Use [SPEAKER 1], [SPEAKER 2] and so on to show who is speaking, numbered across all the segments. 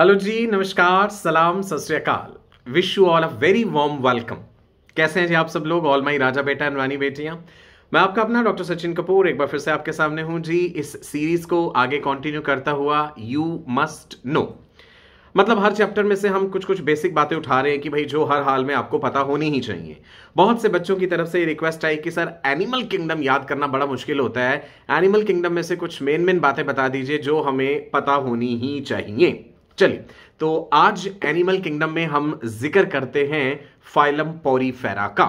[SPEAKER 1] Hello जी नमस्कार सलाम सत wish you all a very warm welcome कैसे हैं जी आप सब लोग ऑल माई राजा बेटा एंड रानी बेटियां मैं आपका अपना डॉक्टर सचिन कपूर एक बार फिर से आपके सामने हूं जी इस सीरीज को आगे कंटिन्यू करता हुआ यू मस्ट नो मतलब हर चैप्टर में से हम कुछ कुछ बेसिक बातें उठा रहे हैं कि भाई जो हर हाल में आपको पता होनी ही चाहिए बहुत से बच्चों की तरफ से ये रिक्वेस्ट आई कि सर एनिमल किंगडम याद करना बड़ा मुश्किल होता है एनिमल किंगडम में से कुछ मेन मेन बातें बता दीजिए जो हमें पता होनी ही चाहिए चलिए तो आज एनिमल किंगडम में हम जिक्र करते हैं फाइलम पोरीफेरा का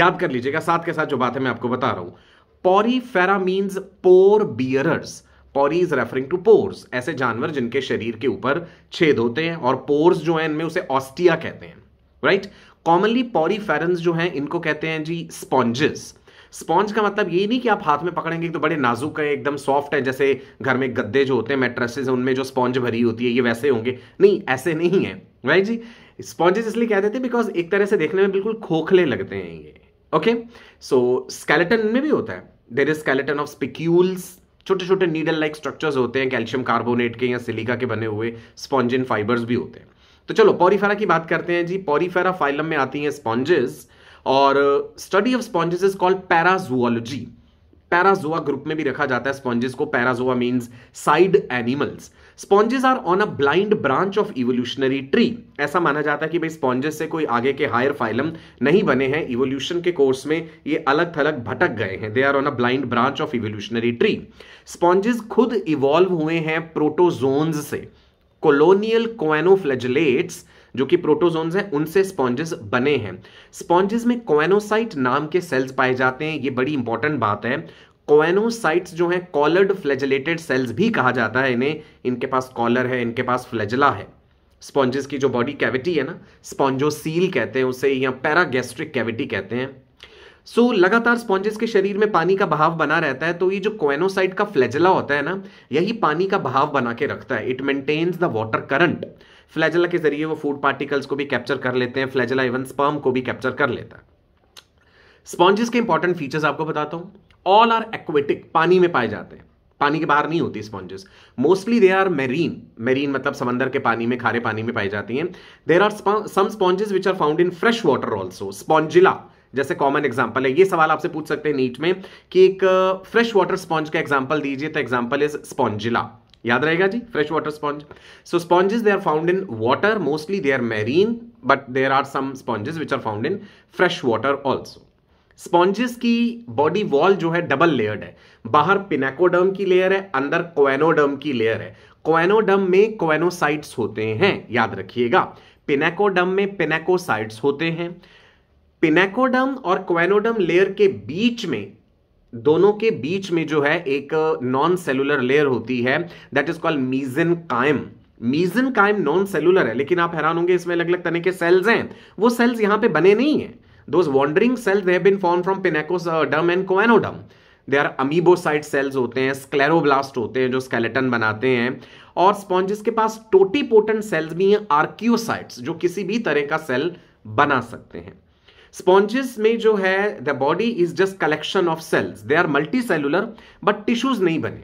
[SPEAKER 1] याद कर लीजिएगा साथ के साथ जो बात है मैं आपको बता रहा हूं porifera means pore bearers pori is referring to pores ऐसे जानवर जिनके शरीर के ऊपर छेद होते हैं और पोर्स जो है इनमें उसे ऑस्टिया कहते हैं राइट कॉमनली पॉरीफेरन्स जो हैं इनको कहते हैं जी स्पॉन्जेस स्पॉन्ज का मतलब ये नहीं कि आप हाथ में पकड़ेंगे तो बड़े नाजुक है एकदम सॉफ्ट है जैसे घर में गद्दे जो होते हैं मेट्रेसेज उनमें जो स्पॉन्ज भरी होती है ये वैसे होंगे नहीं ऐसे नहीं है राइट जी स्पॉन्जेस इसलिए कहते थे हैं बिकॉज एक तरह से देखने में बिल्कुल खोखले लगते हैं ये ओके सो स्केलेटन में भी होता है there is skeleton of spicules छोटे छोटे नीडल लाइक स्ट्रक्चर्स होते हैं कैल्शियम कार्बोनेट के या सिलिका के बने हुए स्पॉन्जिन फाइबर्स भी होते हैं तो चलो पॉरीफेरा की बात करते हैं जी पॉरीफेरा फाइलम में आती हैं स्पॉन्जेस और study of sponges is called parazoology parazoa group में भी रखा जाता है स्पॉन्जेस को parazoa means side animals sponges are on a blind branch of evolutionary tree ऐसा माना जाता है कि भाई स्पॉन्जेस से कोई आगे के हायर फाइलम नहीं बने हैं इवोल्यूशन के कोर्स में ये अलग थलग भटक गए हैं they are on a blind branch of evolutionary tree sponges खुद इवॉल्व हुए हैं प्रोटोजोन्स से कोलोनियल क्वेनोफ्लेजलेट्स जो कि प्रोटोजोन्स हैं उनसे स्पॉन्जेस बने हैं स्पॉन्जेस में कोएनोसाइट नाम के सेल्स पाए जाते हैं ये बड़ी इंपॉर्टेंट बात है कोएनोसाइट्स जो हैं कॉलर्ड फ्लैजलेटेड सेल्स भी कहा जाता है इन्हें इनके पास कॉलर है इनके पास फ्लैजला है स्पॉन्जेस की जो बॉडी कैविटी है ना स्पॉन्जोसील कहते हैं उसे या पैरागेस्ट्रिक कैविटी कहते हैं सो so, लगातार स्पॉन्जेस के शरीर में पानी का बहाव बना रहता है तो ये जो कोएनोसाइड का फ्लैजला होता है ना यही पानी का बहाव बना के रखता है it maintains the water current flagella के जरिए वो फूड पार्टिकल्स को भी कैप्चर कर लेते हैं फ्लैजला इवन स्पर्म को भी कैप्चर कर लेता है स्पॉन्जेस के इंपॉर्टेंट फीचर्स आपको बताता हूँ ऑल आर एक्वेटिक पानी में पाए जाते हैं पानी के बाहर नहीं होती sponges mostly they are marine marine मतलब समंदर के पानी में खारे पानी में पाई जाती हैं there are some sponges which are found in fresh water also spongilla जैसे कॉमन एग्जाम्पल है ये सवाल आपसे पूछ सकते हैं नीट में कि एक फ्रेश वाटर स्पॉन्ज का एग्जाम्पल दीजिए तो एग्जाम्पल इज स्पॉन्जिला याद रहेगा जी fresh water sponge so sponges they are found in water mostly they are marine but there are some sponges which are found in fresh water also sponges की body wall जो है double layered है बाहर pinacoderm की layer है अंदर क्वेनोडर्म की layer है क्वेनोडर्म में क्वेनोसाइट्स होते हैं याद रखिएगा पिनेकोडर्म में पिनेकोसाइट्स होते हैं पिनाकोडर्म और कोएनोडर्म लेयर के बीच में दोनों के बीच में जो है एक नॉन सेलुलर लेयर होती है दैट इज कॉल्ड मीजन कायम मीजन कायम नॉन सेलुलर है लेकिन आप हैरान होंगे इसमें अलग अलग तरह के सेल्स हैं वो सेल्स यहां पे बने नहीं है those wandering cells they been form from pinacoderm and choanoderm they are amoebocyte cells होते हैं स्क्लेरोब्लास्ट होते हैं जो स्केलेटन बनाते हैं और स्पॉन्जेस के पास टोटीपोटेंट सेल्स भी हैं आर्क्योसाइट्स जो किसी भी तरह का सेल बना सकते हैं स्पॉन्जेस में जो है the body is just collection of cells they are multi cellular but tissues नहीं बने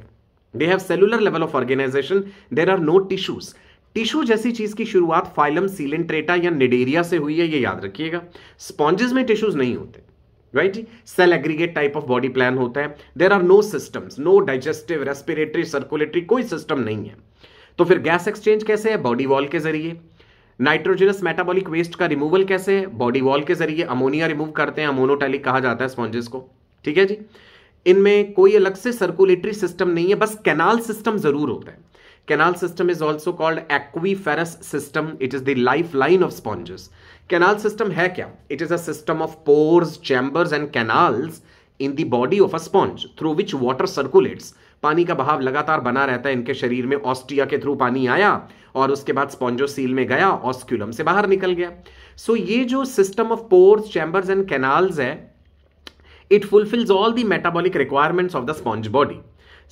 [SPEAKER 1] they have cellular level of organisation there are no tissues tissue जैसी चीज की शुरुआत फाइलम सीलेंट्रेटा या निडेरिया से हुई है ये याद रखिएगा स्पॉन्जेस में टिश्यूज नहीं होते राइट जी cell aggregate type of body plan होता है there are no systems no digestive respiratory circulatory कोई सिस्टम नहीं है तो फिर गैस एक्सचेंज कैसे है बॉडी वॉल के जरिए नाइट्रोजनस मेटाबॉलिक वेस्ट का रिमूवल कैसे है बॉडी वॉल के जरिए अमोनिया रिमूव करते हैं अमोनोटैलिक कहा जाता है स्पॉन्जेस को ठीक है जी इनमें कोई अलग से सर्कुलेटरी सिस्टम नहीं है बस कैनाल सिस्टम जरूर होता है canal system is also called aquiferous system it is the life line of sponges canal system है क्या it is a system of pores chambers and canals in body of a sponge through which water circulates पानी का बहाव लगातार बना रहता है इनके शरीर में ऑस्ट्रिया के थ्रू पानी आया और उसके बाद स्पॉन्जोसील में गया ऑस्क्यूलम से बाहर निकल गया सो so, ये जो system of pores chambers and canals है it fulfils all the metabolic requirements of the sponge body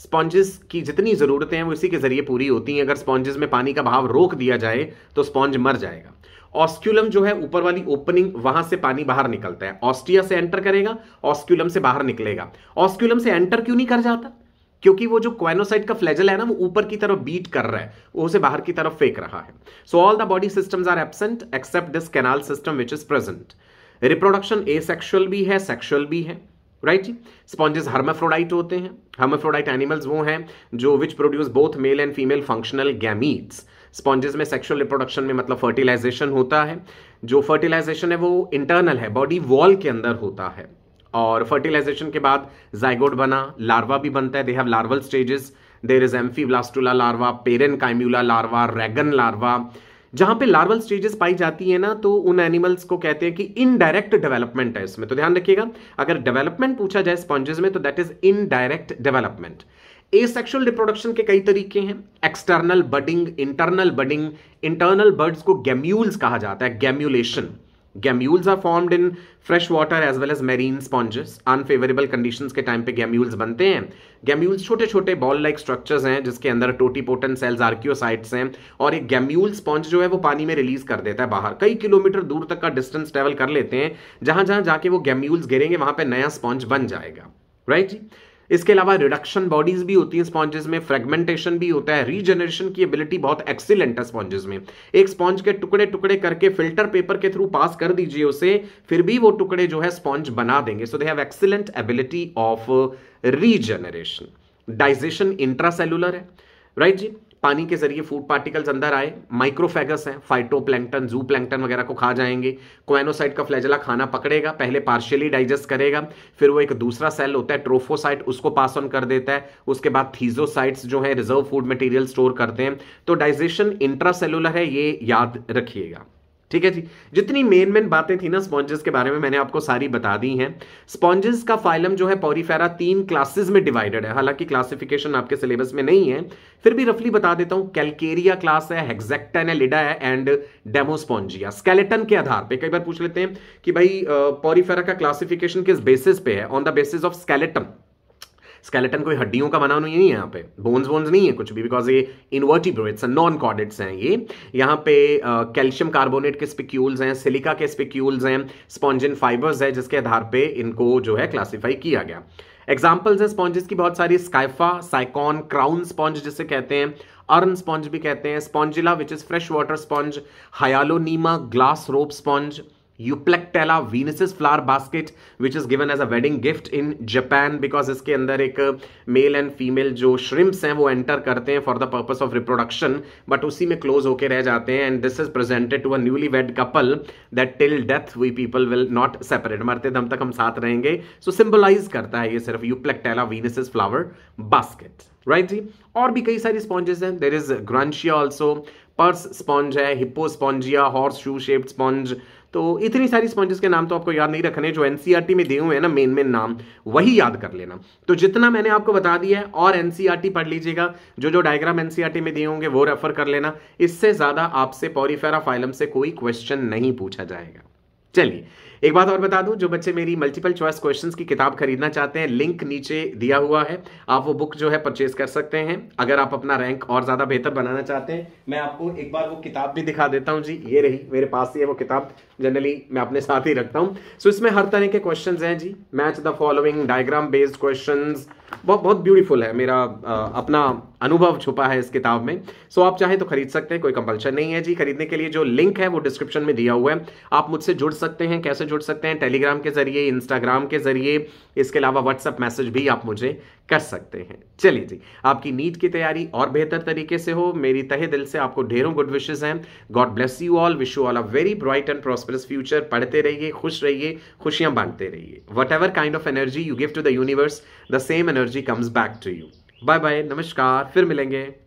[SPEAKER 1] sponges की जितनी ज़रूरतें हैं वो इसी के ज़रिए पूरी होती हैं अगर स्पॉन्जेस में पानी का भाव रोक दिया जाए तो स्पॉन्ज मर जाएगा ऑस्क्यूलम जो है ऊपर वाली ओपनिंग वहां से पानी बाहर निकलता है ऑस्ट्रिया से एंटर करेगा ऑस्क्यूलम से बाहर निकलेगा ऑस्क्यूलम से एंटर क्यों नहीं कर जाता क्योंकि वो जो क्वेनोसाइट का फ्लेजल है ना वो ऊपर की तरफ बीट कर रहा है वो उसे बाहर की तरफ फेंक रहा है so all the body systems are absent except this canal system which is present reproduction asexual भी है सेक्शुअल भी है राइट स्पॉन्जेस हर्मेफ्रोडाइट होते हैं हर्मेफ्रोडाइट एनिमल्स वो हैं जो which produce both male and female functional gametes sponges में सेक्शुअल रिप्रोडक्शन में मतलब फर्टिलाइजेशन होता है जो फर्टिलाइजेशन है वो इंटरनल है बॉडी वॉल के अंदर होता है और फर्टिलाइजेशन के बाद जाइगोड बना लार्वा भी बनता है they have larval stages there is amphiblastula larva parenchymula larva rhagon larva जहां पे लार्वल स्टेजेस पाई जाती है ना तो उन एनिमल्स को कहते हैं कि इनडायरेक्ट डेवलपमेंट है इसमें तो ध्यान रखिएगा अगर डेवलपमेंट पूछा जाए स्पॉन्जेस में तो that is indirect development asexual reproduction के कई तरीके हैं external budding internal budding internal buds को गैम्यूल्स कहा जाता है gemmulation gemmules are formed in fresh water as well as marine sponges unfavourable conditions के टाइम पे गैम्यूल्स बनते हैं गैम्यूल्स छोटे छोटे बॉल लाइक स्ट्रक्चर्स हैं जिसके अंदर टोटीपोटन सेल्स आर्क्योसाइट्स हैं और एक गैम्यूल स्पॉन्ज जो है वो पानी में रिलीज कर देता है बाहर कई किलोमीटर दूर तक का डिस्टेंस ट्रेवल कर लेते हैं जहां जहां जाके वो गैम्यूल्स गिरेंगे वहां पर नया स्पॉन्ज बन जाएगा राइट right? जी इसके अलावा रिडक्शन बॉडीज भी होती है स्पॉन्जेस में फ्रेगमेंटेशन भी होता है रीजनरेशन की एबिलिटी बहुत एक्सीलेंट है स्पॉन्जेस में एक स्पॉन्ज के टुकड़े टुकड़े करके फिल्टर पेपर के थ्रू पास कर दीजिए उसे फिर भी वो टुकड़े जो है स्पॉन्ज बना देंगे so they have excellent ability of regeneration digestion intracellular है राइट right जी पानी के जरिए फूड पार्टिकल्स अंदर आए माइक्रोफेगस हैं फाइटो फाइटोप्लैंकटन जू प्लैंकटन वगैरह को खा जाएंगे क्वेनोसाइट का फ्लैजला खाना पकड़ेगा पहले पार्शियली डाइजेस्ट करेगा फिर वो एक दूसरा सेल होता है ट्रोफोसाइट उसको पास ऑन कर देता है उसके बाद थीजोसाइट्स जो है रिजर्व फूड मटेरियल स्टोर करते हैं तो डाइजेशन इंट्रासेलुलर है ये याद रखिएगा ठीक है जी जितनी मेन मेन बातें थी ना स्पॉन्जेस के बारे में मैंने आपको सारी बता दी हैं स्पॉन्जेस का फाइलम जो है पोरीफेरा तीन क्लासेस में डिवाइडेड है हालांकि क्लासिफिकेशन आपके सिलेबस में नहीं है फिर भी रफली बता देता हूं कैलकेरिया क्लास है हेक्जेक्टन है लिडा है एंड डेमोस्पॉन्जिया स्केलेटन के आधार पर कई बार पूछ लेते हैं कि भाई पॉरीफेरा का क्लासिफिकेशन किस बेसिस पे है on the basis of skeleton skeleton कोई हड्डियों का बना नहीं है यहाँ पे बोन्स बोन्स नहीं है कुछ भी बिकॉज ये हैं नॉन कॉडेट्स हैं ये यहाँ पे कैल्शियम कार्बोनेट के स्पिक्यूल्स हैं सिलिका के स्पिक्यूल्स हैं स्पॉन्जिन फाइबर्स है जिसके आधार पे इनको जो है क्लासीफाई किया गया एग्जाम्पल्स हैं स्पॉन्जेस की बहुत सारी स्काइफा साइकॉन क्राउन स्पॉन्ज जिसे कहते हैं अर्न स्पॉन्ज भी कहते हैं spongilla which is fresh water sponge hyalonema glass rope sponge euplectella Venus's flower basket which is given as a wedding gift in Japan because इसके अंदर एक मेल एंड फीमेल जो श्रिम्स हैं वो एंटर करते हैं for the purpose of reproduction but उसी में क्लोज होकर रह जाते हैं and this is presented to a newly wed couple that till death we people will not separate मरते दम तक हम साथ रहेंगे सो so, सिंबलाइज करता है ये सिर्फ euplectella Venus's flower basket right जी और भी कई सारी स्पॉन्जेस हैं there is grantia also purse sponge है hippospongia horse shoe shaped sponge तो इतनी सारी स्पॉन्जेस के नाम तो आपको याद नहीं रखने जो एनसीईआरटी e में दिए हुए हैं ना मेन मेन नाम वही याद कर लेना तो जितना मैंने आपको बता दिया है और एनसीईआरटी e पढ़ लीजिएगा जो जो डायग्राम एनसीईआरटी e में दिए होंगे वो रेफर कर लेना इससे ज़्यादा आपसे पॉरीफेरा फाइलम से कोई क्वेश्चन नहीं पूछा जाएगा चलिए एक बात और बता दूं जो बच्चे मेरी मल्टीपल चॉइस क्वेश्चंस की किताब खरीदना चाहते हैं लिंक नीचे दिया हुआ है आप वो बुक जो है परचेज कर सकते हैं अगर आप अपना रैंक और ज़्यादा बेहतर बनाना चाहते हैं मैं आपको एक बार वो किताब भी दिखा देता हूँ जी ये रही मेरे पास ही है वो किताब जनरली मैं अपने साथ ही रखता हूँ सो so, इसमें हर तरह के क्वेश्चन हैं जी match the following diagram based question बहुत बहुत ब्यूटीफुल है मेरा आ, अपना अनुभव छुपा है इस किताब में सो so, आप चाहें तो खरीद सकते हैं कोई कंपल्शन नहीं है जी खरीदने के लिए जो लिंक है वो डिस्क्रिप्शन में दिया हुआ है आप मुझसे जुड़ सकते हैं कैसे जुड़ सकते हैं टेलीग्राम के जरिए इंस्टाग्राम के जरिए इसके अलावा व्हाट्सअप मैसेज भी आप मुझे कर सकते हैं चलिए जी आपकी नीट की तैयारी और बेहतर तरीके से हो मेरी तहे दिल से आपको ढेरों गुड विशेज हैं God bless you all wish you all a very bright and prosperous future पढ़ते रहिए खुश रहिए खुशियां बांटते रहिए whatever kind of energy you give to the universe the same energy comes back to you bye bye नमस्कार फिर मिलेंगे